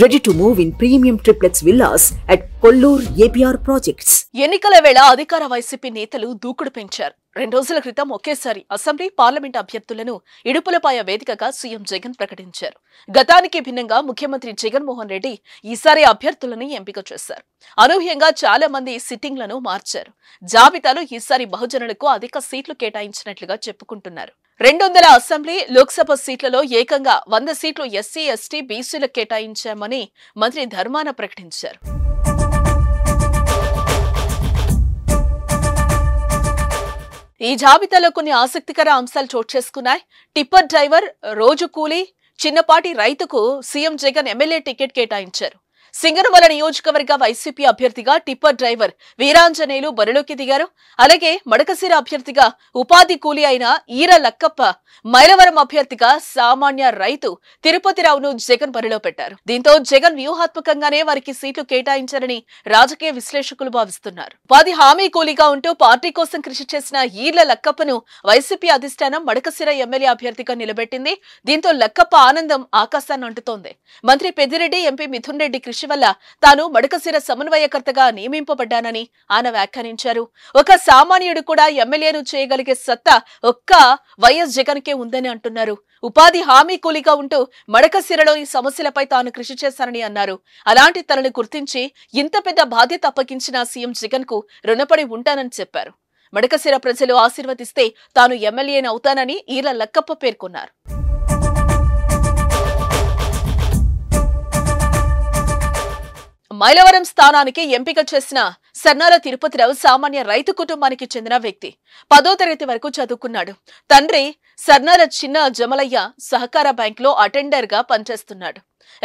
ready to move in premium triplex villas at Kollur APR projects ఎన్నికల వేళ అధికార YCP నేతలు దూకుడు పెంచారు రెండు రోజుల క్రితం ఒకేసారి అసెంబ్లీ పార్లమెంట్ అభ్యర్థులను ఇడుపులపాయ వేదికగా సీఎం జగన్ ప్రకటించారు గతానికి భిన్నంగా ముఖ్యమంత్రి జగన్మోహన్ రెడ్డి ఈసారి అభ్యర్థులను ఎంపిక చేశారు అనూహ్యంగా చాలా మంది సిట్టింగ్లను మార్చారు జాబితాలో ఈసారి బహుజనులకు అధిక సీట్లు కేటాయించినట్లుగా చెప్పుకుంటున్నారు రెండు వందల అసెంబ్లీ లోక్సభ సీట్లలో ఏకంగా వంద సీట్లు ఎస్సీ ఎస్టీ బీసీలకు కేటాయించామని మంత్రి ధర్మాన ప్రకటించారు ఈ జాబితాలో కొన్ని ఆసక్తికర అంశాలు చోటు చేసుకున్నాయి టిప్పర్ డ్రైవర్ రోజు కూలీ చిన్నపాటి రైతుకు సీఎం జగన్ ఎమ్మెల్యే టికెట్ కేటాయించారు సింగనమల నియోజకవర్గ వైసీపీ అభ్యర్థిగా టిప్పర్ డ్రైవర్ వీరాంజనేయులు బరిలోకి దిగారు అలాగే మడకసిర అభ్యర్థిగా ఉపాధి కూలి అయిన ఈర లక్కప్ప మైలవరం అభ్యర్థిగా సామాన్య రైతు తిరుపతిరావును జగన్ బరిలో పెట్టారు దీంతో జగన్ వ్యూహాత్మకంగానే వారికి సీట్లు కేటాయించారని రాజకీయ విశ్లేషకులు భావిస్తున్నారు ఉపాధి హామీ కూలీగా ఉంటూ పార్టీ కోసం కృషి చేసిన ఈర్ల లక్కప్పను వైసీపీ అధిష్టానం మడకసిర ఎమ్మెల్యే అభ్యర్థిగా నిలబెట్టింది దీంతో లక్కప్ప ఆనందం ఆకాశాన్ని అంటుతోంది మంత్రి పెద్దిరెడ్డి ఎంపీ మిథున్ రెడ్డి కృషి వల్ల తాను మడకశిర సమన్వయకర్తగా నియమింపబడ్డానని ఆయన వ్యాఖ్యానించారు ఒక సామాన్యుడు కూడా ఎమ్మెల్యేను చేయగలిగే సత్తా ఒక్క వైఎస్ కే ఉందని అంటున్నారు ఉపాధి హామీ కూలీగా ఉంటూ మడకశిరలోని సమస్యలపై తాను కృషి చేశానని అన్నారు అలాంటి తనను గుర్తించి ఇంత పెద్ద బాధ్యత అప్పగించిన సీఎం జగన్ కు రుణపడి ఉంటానని చెప్పారు మడకశిర ప్రజలు ఆశీర్వదిస్తే తాను అవుతానని ఈల లక్కప్ప పేర్కొన్నారు మైలవరం స్థానానికి ఎంపిక చేసిన సన్నాల తిరుపతిరావు సామాన్య రైతు కుటుంబానికి చెందిన వ్యక్తి పదో తరగతి వరకు చదువుకున్నాడు తండ్రి సర్నాల చిన్న జమలయ్య సహకార బ్యాంకులో అటెండర్గా పనిచేస్తున్నాడు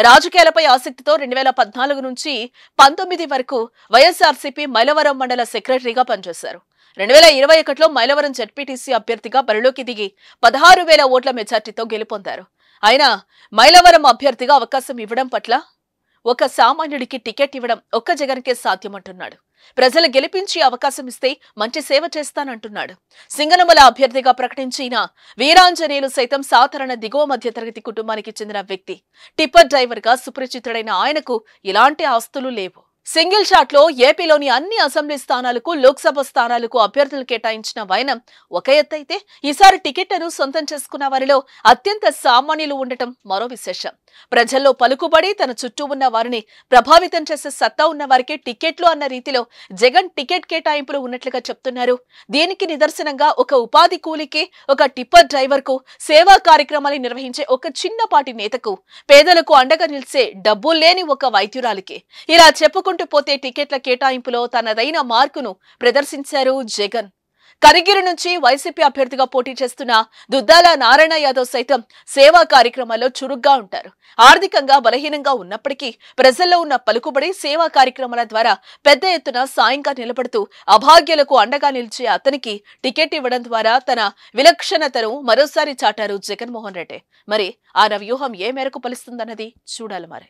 రాజకీయాలపై ఆసక్తితో రెండు వేల పద్నాలుగు నుంచి పంతొమ్మిది వరకు వైఎస్ఆర్సీపీ మైలవరం మండల సెక్రటరీగా పనిచేశారు రెండు వేల ఇరవై ఒకటిలో మైలవరం జడ్పీటీసీ అభ్యర్థిగా బరిలోకి దిగి పదహారు వేల ఓట్ల మెజార్టీతో గెలుపొందారు అయినా మైలవరం అభ్యర్థిగా అవకాశం ఇవ్వడం పట్ల ఒక సామాన్యుడికి టికెట్ ఇవ్వడం ఒక్క జగన్కే సాధ్యమంటున్నాడు ప్రజలు గెలిపించి అవకాశం ఇస్తే మంచి సేవ చేస్తానంటున్నాడు సింగనమల అభ్యర్థిగా ప్రకటించిన వీరాంజనేయులు సైతం సాధారణ దిగువ మధ్యతరగతి కుటుంబానికి చెందిన వ్యక్తి టిప్పర్ డ్రైవర్గా సుపరిచితుడైన ఆయనకు ఇలాంటి ఆస్తులు లేవు సింగిల్ షాట్ లో ఏపీలోని అన్ని అసెంబ్లీ స్థానాలకు లోక్సభ స్థానాలకు అభ్యర్థులు కేటాయించిన వైనం ఒక ఎత్తైతే ఈసారి టికెట్లను సొంతం చేసుకున్న వారిలో అత్యంత సామాన్యులు ఉండటం మరో విశేషం ప్రజల్లో పలుకుబడి తన చుట్టూ ఉన్న వారిని ప్రభావితం చేసే సత్తా ఉన్న వారికి టికెట్లు అన్న రీతిలో జగన్ టికెట్ కేటాయింపులు ఉన్నట్లుగా చెప్తున్నారు దీనికి నిదర్శనంగా ఒక ఉపాధి కూలికి ఒక టిప్పర్ డ్రైవర్ కు సేవా కార్యక్రమాలు నిర్వహించే ఒక చిన్నపాటి నేతకు పేదలకు అండగా నిలిచే డబ్బులు లేని ఒక వైద్యురాలికి ఇలా చెప్పుకుంటూ పోతే టికెట్ల కేటాయింపులో తనదైన మార్కును ప్రదర్శించారు జగన్ కరిగిరి నుంచి వైసీపీ అభ్యర్థిగా పోటీ చేస్తున్న దుద్దాల నారాయణ యాదవ్ సైతం సేవా కార్యక్రమాల్లో చురుగ్గా ఉంటారు ఆర్థికంగా బలహీనంగా ఉన్నప్పటికీ ప్రజల్లో ఉన్న పలుకుబడి సేవా కార్యక్రమాల ద్వారా పెద్ద ఎత్తున సాయంగా నిలబడుతూ అభాగ్యులకు అండగా నిలిచే అతనికి టికెట్ ఇవ్వడం ద్వారా తన విలక్షణతను మరోసారి చాటారు జగన్మోహన్ రెడ్డి మరి ఆయన వ్యూహం ఏ మేరకు ఫలిస్తుందన్నది చూడాలి మరి